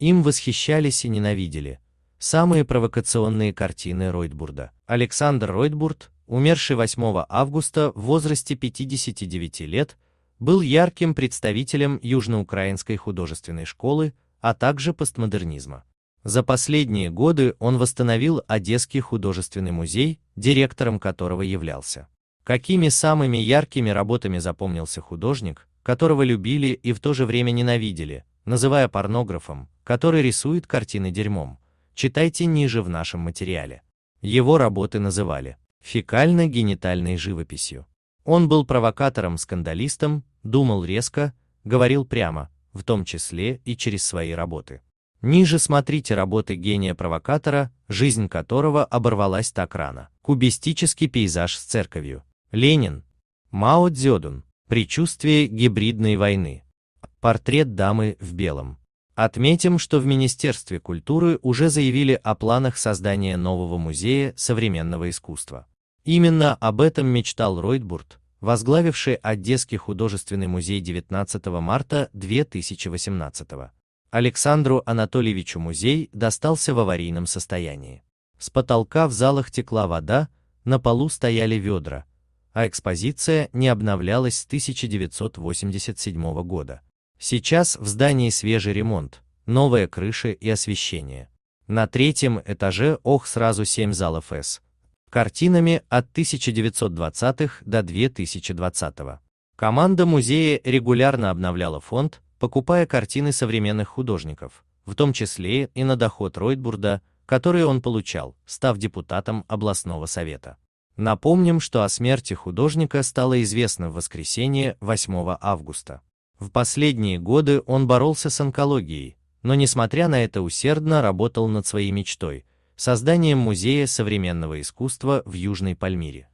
Им восхищались и ненавидели. Самые провокационные картины Ройтбурда. Александр Ройтбурд, умерший 8 августа в возрасте 59 лет, был ярким представителем южноукраинской художественной школы, а также постмодернизма. За последние годы он восстановил Одесский художественный музей, директором которого являлся. Какими самыми яркими работами запомнился художник, которого любили и в то же время ненавидели, называя порнографом, который рисует картины дерьмом. Читайте ниже в нашем материале. Его работы называли фекально-генитальной живописью. Он был провокатором, скандалистом, думал резко, говорил прямо, в том числе и через свои работы. Ниже смотрите работы гения-провокатора, жизнь которого оборвалась так рано. Кубистический пейзаж с церковью. Ленин. Мао Цзёдун. Причувствие гибридной войны. Портрет дамы в белом. Отметим, что в Министерстве культуры уже заявили о планах создания нового музея современного искусства. Именно об этом мечтал Ройтбурт, возглавивший Одесский художественный музей 19 марта 2018 года. Александру Анатольевичу музей достался в аварийном состоянии. С потолка в залах текла вода, на полу стояли ведра, а экспозиция не обновлялась с 1987 года. Сейчас в здании свежий ремонт, новая крыша и освещение. На третьем этаже ох сразу 7 залов С. Картинами от 1920-х до 2020-го. Команда музея регулярно обновляла фонд, покупая картины современных художников, в том числе и на доход Ройтбурда, который он получал, став депутатом областного совета. Напомним, что о смерти художника стало известно в воскресенье 8 августа. В последние годы он боролся с онкологией, но несмотря на это усердно работал над своей мечтой – созданием музея современного искусства в Южной Пальмире.